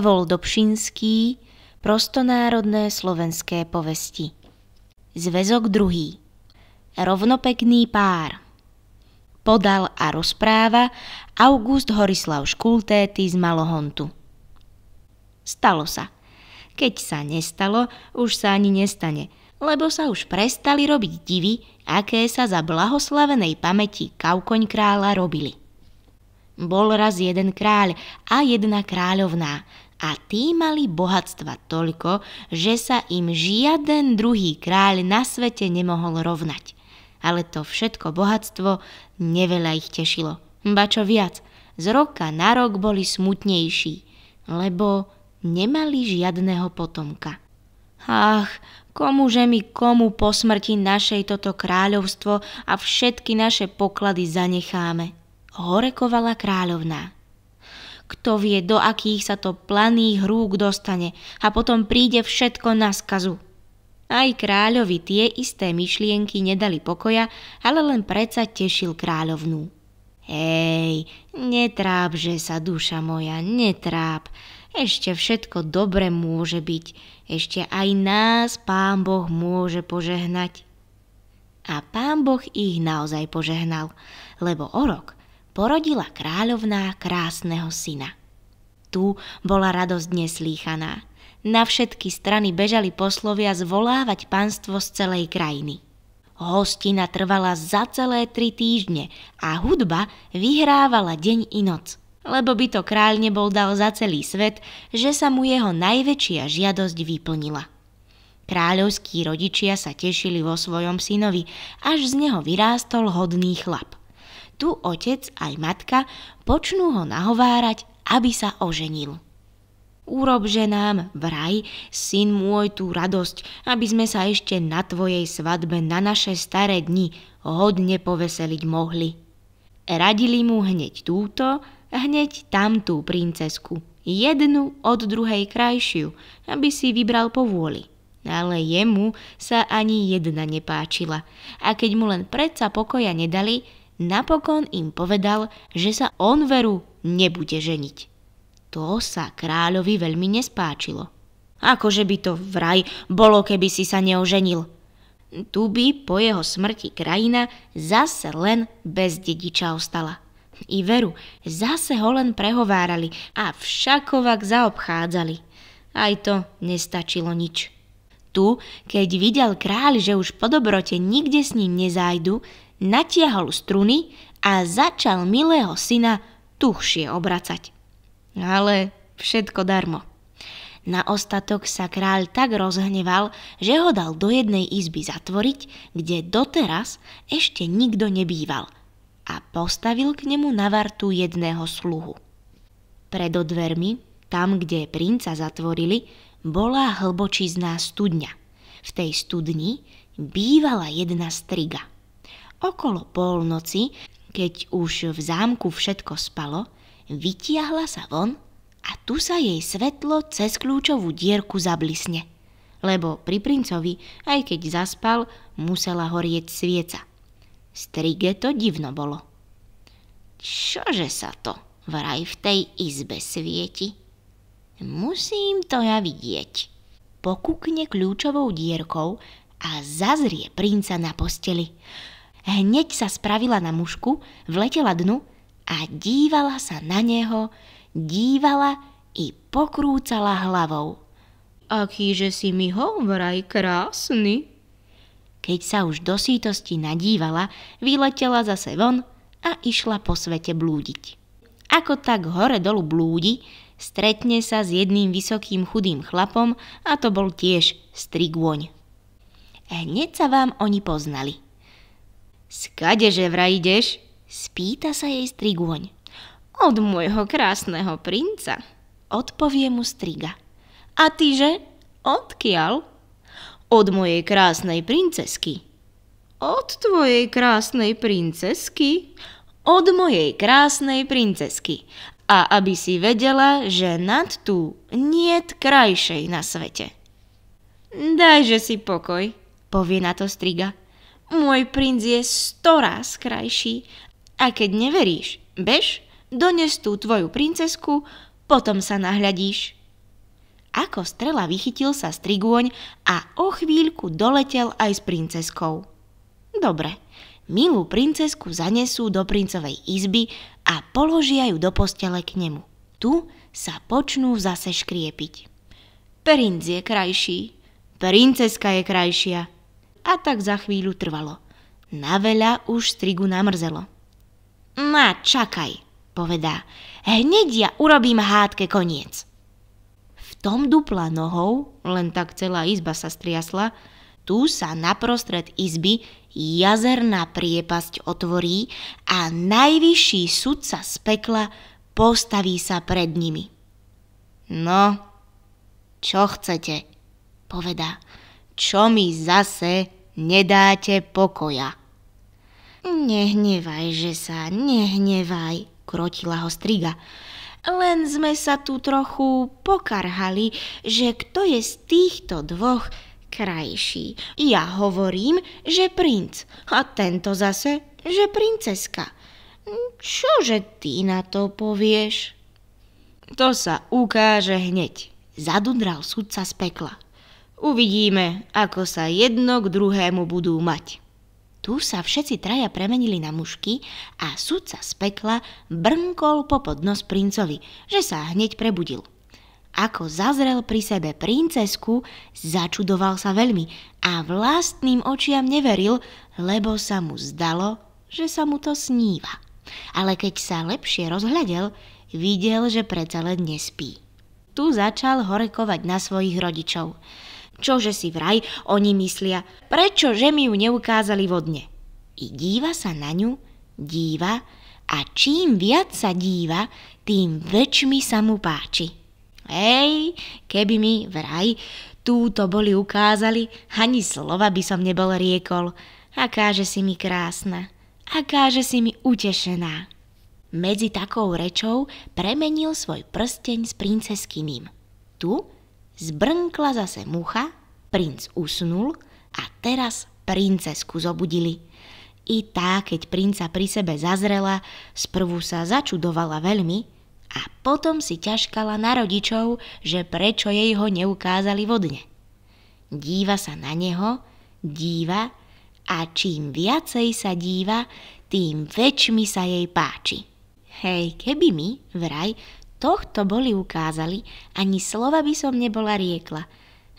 Pavol Dobšinský Prostonárodné slovenské povesti Zväzok druhý Rovnopekný pár Podal a rozpráva August Horislav Škultéty z Malohontu Stalo sa. Keď sa nestalo, už sa ani nestane, lebo sa už prestali robiť divy, aké sa za blahoslavenej pamäti Kaukoň kráľa robili. Bol raz jeden kráľ a jedna kráľovná, a tí mali bohatstva toľko, že sa im žiaden druhý kráľ na svete nemohol rovnať. Ale to všetko bohatstvo neveľa ich tešilo. Ba čo viac, z roka na rok boli smutnejší, lebo nemali žiadného potomka. Ach, komuže mi komu po smrti našej toto kráľovstvo a všetky naše poklady zanecháme, horekovala kráľovná. Kto vie, do akých sa to planých rúk dostane a potom príde všetko na skazu. Aj kráľovi tie isté myšlienky nedali pokoja, ale len predsa tešil kráľovnú. Hej, netráp, že sa duša moja, netráp. Ešte všetko dobre môže byť, ešte aj nás pán Boh môže požehnať. A pán Boh ich naozaj požehnal, lebo o rok porodila kráľovná krásneho syna. Tu bola radosť neslýchaná. Na všetky strany bežali poslovia zvolávať panstvo z celej krajiny. Hostina trvala za celé tri týždne a hudba vyhrávala deň i noc, lebo by to kráľ nebol dal za celý svet, že sa mu jeho najväčšia žiadosť vyplnila. Kráľovskí rodičia sa tešili vo svojom synovi, až z neho vyrástol hodný chlap tu otec aj matka počnú ho nahovárať, aby sa oženil. Urob, že nám, vraj, syn môj, tú radosť, aby sme sa ešte na tvojej svadbe na naše staré dni hodne poveseliť mohli. Radili mu hneď túto, hneď tamtú princesku, jednu od druhej krajšiu, aby si vybral po vôli. Ale jemu sa ani jedna nepáčila a keď mu len predsa pokoja nedali, napokon im povedal, že sa on veru nebude ženiť. To sa kráľovi veľmi nespáčilo. Akože by to vraj bolo, keby si sa neoženil. Tu by po jeho smrti krajina zase len bez dediča ostala. I veru, zase ho len prehovárali a všakovak zaobchádzali. Aj to nestačilo nič. Tu, keď videl kráľ, že už po dobrote nikde s ním nezajdu, natiahol struny a začal milého syna tuhšie obracať. Ale všetko darmo. Na ostatok sa kráľ tak rozhneval, že ho dal do jednej izby zatvoriť, kde doteraz ešte nikto nebýval a postavil k nemu na vartu jedného sluhu. Pred dvermi, tam, kde princa zatvorili, bola hlbočizná studňa. V tej studni bývala jedna striga. Okolo polnoci, keď už v zámku všetko spalo, vytiahla sa von a tu sa jej svetlo cez kľúčovú dierku zablisne. Lebo pri princovi, aj keď zaspal, musela horieť svieca. Strige to divno bolo. Čože sa to vraj v tej izbe svieti? Musím to ja vidieť. Pokukne kľúčovou dierkou a zazrie princa na posteli. Hneď sa spravila na mušku, vletela dnu a dívala sa na neho, dívala i pokrúcala hlavou. Akýže si mi hovraj krásny. Keď sa už do sítosti nadívala, vyletela zase von a išla po svete blúdiť. Ako tak hore dolu blúdi, stretne sa s jedným vysokým chudým chlapom a to bol tiež strigôň. Hneď sa vám oni poznali – že vraj ideš? Spýta sa jej strigôň. Od môjho krásneho princa, odpovie mu striga. A tyže? Odkiaľ? Od mojej krásnej princesky. Od tvojej krásnej princesky? Od mojej krásnej princesky. A aby si vedela, že nad tú niet krajšej na svete. Dajže si pokoj, povie na to striga môj princ je storaz krajší. A keď neveríš, bež, dones tú tvoju princesku, potom sa nahľadíš. Ako strela vychytil sa strigôň a o chvíľku doletel aj s princeskou. Dobre, milú princesku zanesú do princovej izby a položia ju do postele k nemu. Tu sa počnú zase škriepiť. Princ je krajší, princeska je krajšia – a tak za chvíľu trvalo. Na veľa už strigu namrzelo. Na, čakaj, povedá. Hneď ja urobím hádke koniec. V tom dupla nohou, len tak celá izba sa striasla, tu sa naprostred izby jazerná priepasť otvorí a najvyšší sudca z pekla postaví sa pred nimi. No, čo chcete, povedá čo mi zase nedáte pokoja. Nehnevaj, že sa, nehnevaj, krotila ho striga. Len sme sa tu trochu pokarhali, že kto je z týchto dvoch krajší. Ja hovorím, že princ a tento zase, že princeska. Čože ty na to povieš? To sa ukáže hneď, zadundral sudca z pekla. Uvidíme, ako sa jedno k druhému budú mať. Tu sa všetci traja premenili na mušky a sudca z pekla brnkol po podnos princovi, že sa hneď prebudil. Ako zazrel pri sebe princesku, začudoval sa veľmi a vlastným očiam neveril, lebo sa mu zdalo, že sa mu to sníva. Ale keď sa lepšie rozhľadel, videl, že predsa len nespí. Tu začal horekovať na svojich rodičov – Čože si vraj, oni myslia, že mi ju neukázali vodne. I díva sa na ňu, díva a čím viac sa díva, tým väčšmi sa mu páči. Hej, keby mi vraj túto boli ukázali, ani slova by som nebol riekol. Akáže si mi krásna, aká si mi utešená. Medzi takou rečou premenil svoj prsteň s princeským. Tu Zbrnkla zase mucha, princ usnul a teraz princesku zobudili. I tá, keď princa pri sebe zazrela, sprvu sa začudovala veľmi a potom si ťažkala na rodičov, že prečo jej ho neukázali vodne. Díva sa na neho, díva a čím viacej sa díva, tým väčšmi sa jej páči. Hej, keby mi, vraj, tohto boli ukázali, ani slova by som nebola riekla.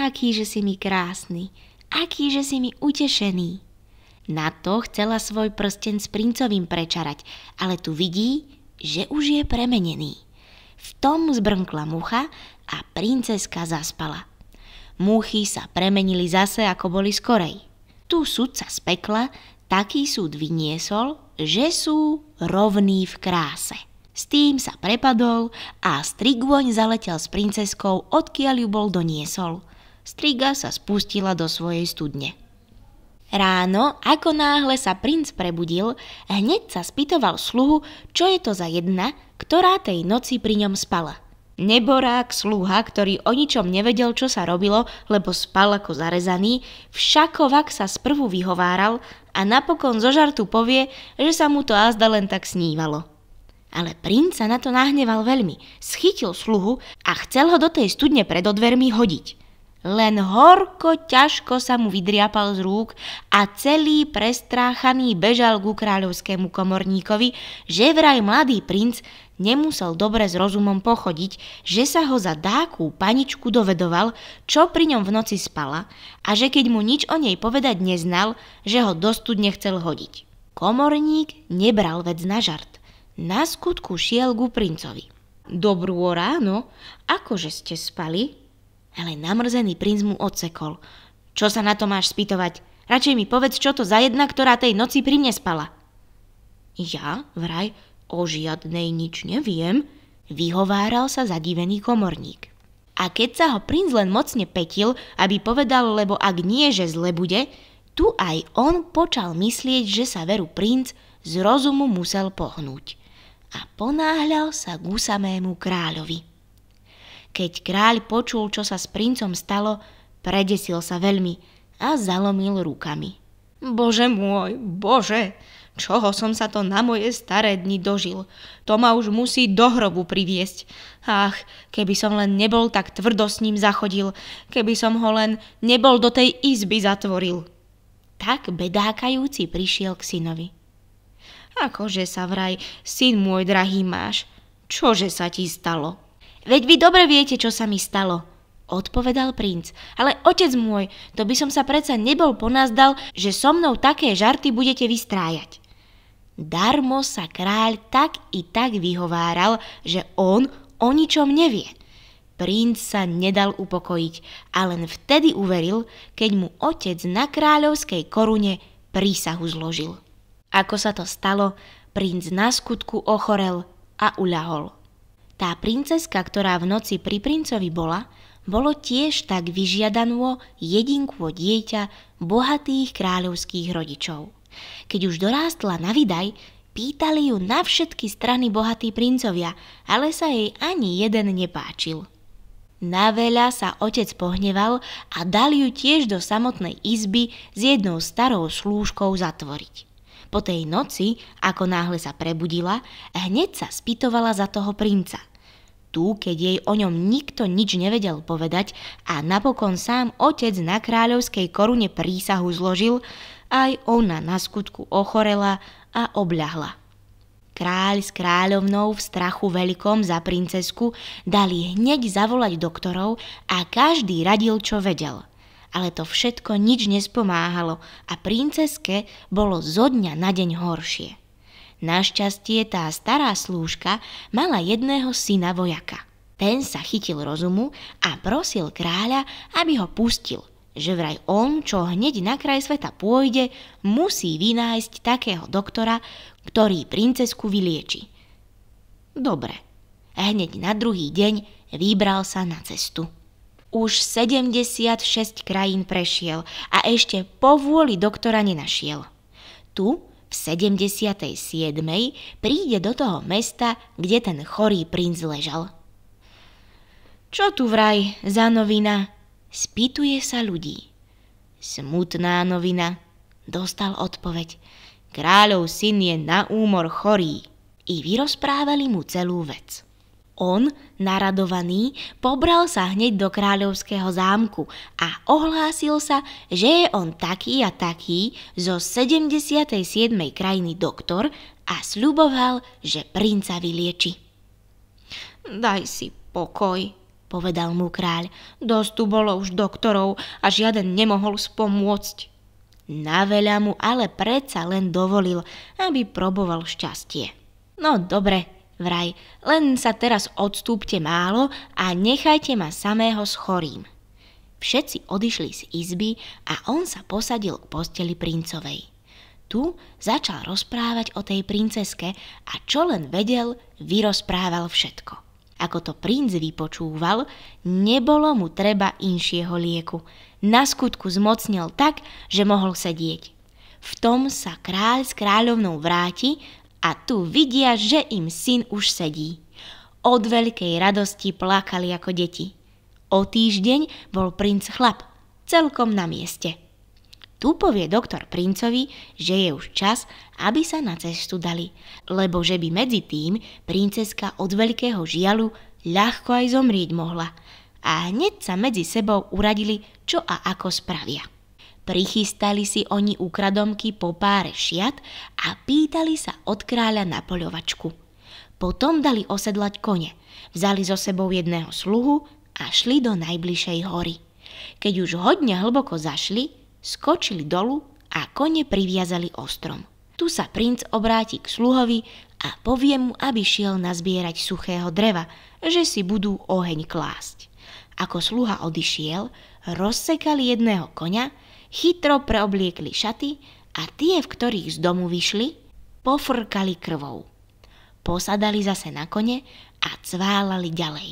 Akýže si mi krásny, akýže si mi utešený. Na to chcela svoj prsten s princovým prečarať, ale tu vidí, že už je premenený. V tom zbrnkla mucha a princeska zaspala. Muchy sa premenili zase, ako boli skorej. Tu sudca z pekla taký súd vyniesol, že sú rovní v kráse. S tým sa prepadol a strigvoň zaletel s princeskou, odkiaľ ju bol doniesol. Striga sa spustila do svojej studne. Ráno, ako náhle sa princ prebudil, hneď sa spýtoval sluhu, čo je to za jedna, ktorá tej noci pri ňom spala. Neborák sluha, ktorý o ničom nevedel, čo sa robilo, lebo spal ako zarezaný, všakovak sa sprvu vyhováral a napokon zo žartu povie, že sa mu to azda len tak snívalo. Ale princ sa na to nahneval veľmi, schytil sluhu a chcel ho do tej studne pred odvermi hodiť. Len horko ťažko sa mu vydriapal z rúk a celý prestráchaný bežal ku kráľovskému komorníkovi, že vraj mladý princ nemusel dobre s rozumom pochodiť, že sa ho za dákú paničku dovedoval, čo pri ňom v noci spala a že keď mu nič o nej povedať neznal, že ho dostudne chcel hodiť. Komorník nebral vec na žart – na skutku šiel ku princovi. Dobrú ráno, akože ste spali? Ale namrzený princ mu odsekol. Čo sa na to máš spýtovať? Radšej mi povedz, čo to za jedna, ktorá tej noci pri mne spala. Ja, vraj, o žiadnej nič neviem, vyhováral sa zadivený komorník. A keď sa ho princ len mocne petil, aby povedal, lebo ak nie, že zle bude, tu aj on počal myslieť, že sa veru princ z rozumu musel pohnúť a ponáhľal sa k samému kráľovi. Keď kráľ počul, čo sa s princom stalo, predesil sa veľmi a zalomil rukami. Bože môj, bože, čoho som sa to na moje staré dni dožil. To ma už musí do hrobu priviesť. Ach, keby som len nebol tak tvrdo s ním zachodil, keby som ho len nebol do tej izby zatvoril. Tak bedákajúci prišiel k synovi. Akože sa vraj, syn môj drahý máš, čože sa ti stalo? Veď vy dobre viete, čo sa mi stalo, odpovedal princ. Ale otec môj, to by som sa predsa nebol ponazdal, že so mnou také žarty budete vystrájať. Darmo sa kráľ tak i tak vyhováral, že on o ničom nevie. Princ sa nedal upokojiť a len vtedy uveril, keď mu otec na kráľovskej korune prísahu zložil. Ako sa to stalo, princ na skutku ochorel a uľahol. Tá princeska, ktorá v noci pri princovi bola, bolo tiež tak vyžiadanú od dieťa bohatých kráľovských rodičov. Keď už dorástla na vydaj, pýtali ju na všetky strany bohatí princovia, ale sa jej ani jeden nepáčil. Na veľa sa otec pohneval a dal ju tiež do samotnej izby s jednou starou slúžkou zatvoriť. Po tej noci, ako náhle sa prebudila, hneď sa spýtovala za toho princa. Tu, keď jej o ňom nikto nič nevedel povedať a napokon sám otec na kráľovskej korune prísahu zložil, aj ona na skutku ochorela a obľahla. Kráľ s kráľovnou v strachu veľkom za princesku dali hneď zavolať doktorov a každý radil, čo vedel – ale to všetko nič nespomáhalo a princeske bolo zo dňa na deň horšie. Našťastie tá stará slúžka mala jedného syna vojaka. Ten sa chytil rozumu a prosil kráľa, aby ho pustil, že vraj on, čo hneď na kraj sveta pôjde, musí vynájsť takého doktora, ktorý princesku vylieči. Dobre. Hneď na druhý deň vybral sa na cestu už 76 krajín prešiel a ešte po vôli doktora nenašiel. Tu v 77. príde do toho mesta, kde ten chorý princ ležal. Čo tu vraj za novina? Spýtuje sa ľudí. Smutná novina, dostal odpoveď. Kráľov syn je na úmor chorý. I vyrozprávali mu celú vec. On, naradovaný, pobral sa hneď do kráľovského zámku a ohlásil sa, že je on taký a taký zo 77. krajiny doktor a sľuboval, že princa vylieči. Daj si pokoj, povedal mu kráľ. Dosť tu bolo už doktorov a žiaden nemohol spomôcť. Naveľa mu ale predsa len dovolil, aby proboval šťastie. No dobre, Vraj, len sa teraz odstúpte málo a nechajte ma samého s chorým. Všetci odišli z izby a on sa posadil k posteli princovej. Tu začal rozprávať o tej princeske a čo len vedel, vyrozprával všetko. Ako to princ vypočúval, nebolo mu treba inšieho lieku. Na skutku zmocnil tak, že mohol sedieť. V tom sa kráľ s kráľovnou vráti a tu vidia, že im syn už sedí. Od veľkej radosti plakali ako deti. O týždeň bol princ chlap, celkom na mieste. Tu povie doktor princovi, že je už čas, aby sa na cestu dali, lebo že by medzi tým princeska od veľkého žialu ľahko aj zomrieť mohla. A hneď sa medzi sebou uradili, čo a ako spravia. Prichystali si oni kradomky po pár šiat a pýtali sa od kráľa na poľovačku. Potom dali osedlať kone, vzali zo sebou jedného sluhu a šli do najbližšej hory. Keď už hodne hlboko zašli, skočili dolu a kone priviazali ostrom. Tu sa princ obráti k sluhovi a povie mu, aby šiel nazbierať suchého dreva, že si budú oheň klásť. Ako sluha odišiel, rozsekali jedného konia chytro preobliekli šaty a tie, v ktorých z domu vyšli, pofrkali krvou. Posadali zase na kone a cválali ďalej.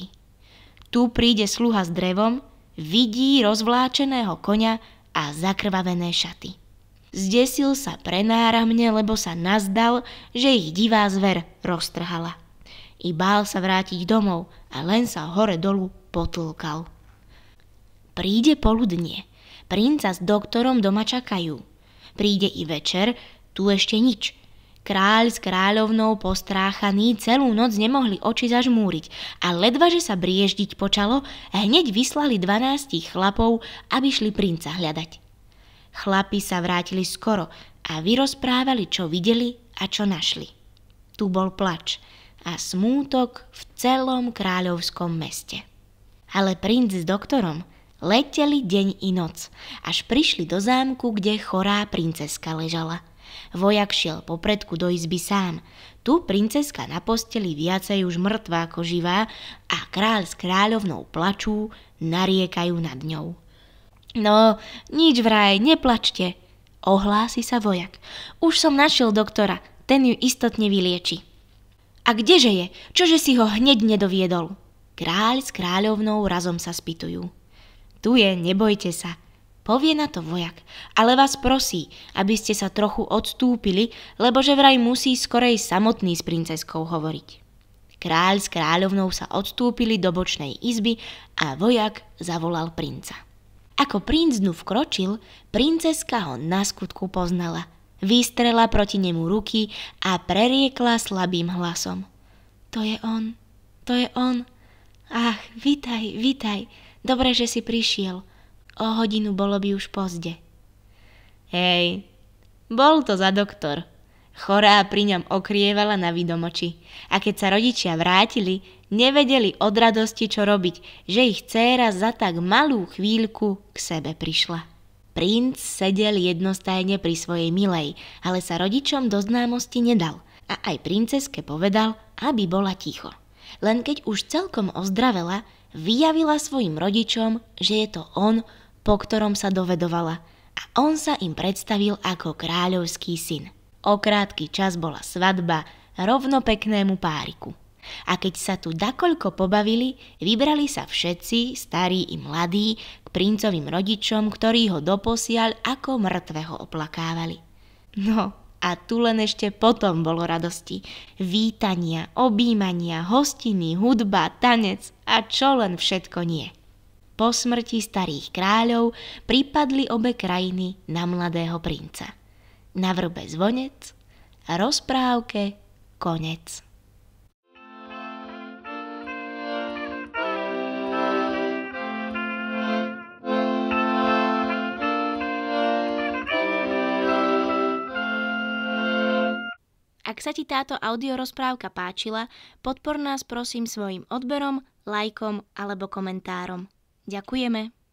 Tu príde sluha s drevom, vidí rozvláčeného konia a zakrvavené šaty. Zdesil sa prenáramne, lebo sa nazdal, že ich divá zver roztrhala. I bál sa vrátiť domov a len sa hore dolu potlkal. Príde poludnie – Princa s doktorom doma čakajú. Príde i večer, tu ešte nič. Kráľ s kráľovnou postráchaní celú noc nemohli oči zažmúriť a ledva, že sa brieždiť počalo, hneď vyslali dvanástich chlapov, aby šli princa hľadať. Chlapi sa vrátili skoro a vyrozprávali, čo videli a čo našli. Tu bol plač a smútok v celom kráľovskom meste. Ale princ s doktorom Leteli deň i noc, až prišli do zámku, kde chorá princeska ležala. Vojak šiel popredku do izby sám. Tu princeska na posteli viacej už mŕtva ako živá a kráľ s kráľovnou plačú, nariekajú nad ňou. No, nič vraj, neplačte, ohlási sa vojak. Už som našiel doktora, ten ju istotne vylieči. A kdeže je? Čože si ho hneď nedoviedol? Kráľ s kráľovnou razom sa spýtujú tu je, nebojte sa. Povie na to vojak, ale vás prosí, aby ste sa trochu odstúpili, lebo že vraj musí skorej samotný s princeskou hovoriť. Kráľ s kráľovnou sa odstúpili do bočnej izby a vojak zavolal princa. Ako princ dnu vkročil, princeska ho na skutku poznala. Vystrela proti nemu ruky a preriekla slabým hlasom. To je on, to je on. Ach, vitaj, vitaj, Dobre, že si prišiel. O hodinu bolo by už pozde. Hej, bol to za doktor. Chorá pri ňom okrievala na vidomoči a keď sa rodičia vrátili, nevedeli od radosti, čo robiť, že ich dcéra za tak malú chvíľku k sebe prišla. Princ sedel jednostajne pri svojej milej, ale sa rodičom do známosti nedal a aj princeske povedal, aby bola ticho. Len keď už celkom ozdravela, vyjavila svojim rodičom, že je to on, po ktorom sa dovedovala a on sa im predstavil ako kráľovský syn. O krátky čas bola svadba rovno peknému páriku. A keď sa tu dakoľko pobavili, vybrali sa všetci, starí i mladí, k princovým rodičom, ktorí ho doposiaľ ako mŕtvého oplakávali. No, a tu len ešte potom bolo radosti. Vítania, objímania, hostiny, hudba, tanec a čo len všetko nie. Po smrti starých kráľov pripadli obe krajiny na mladého princa. Na vrbe zvonec, rozprávke konec. sa ti táto audiorozprávka páčila, podpor nás prosím svojim odberom, lajkom alebo komentárom. Ďakujeme.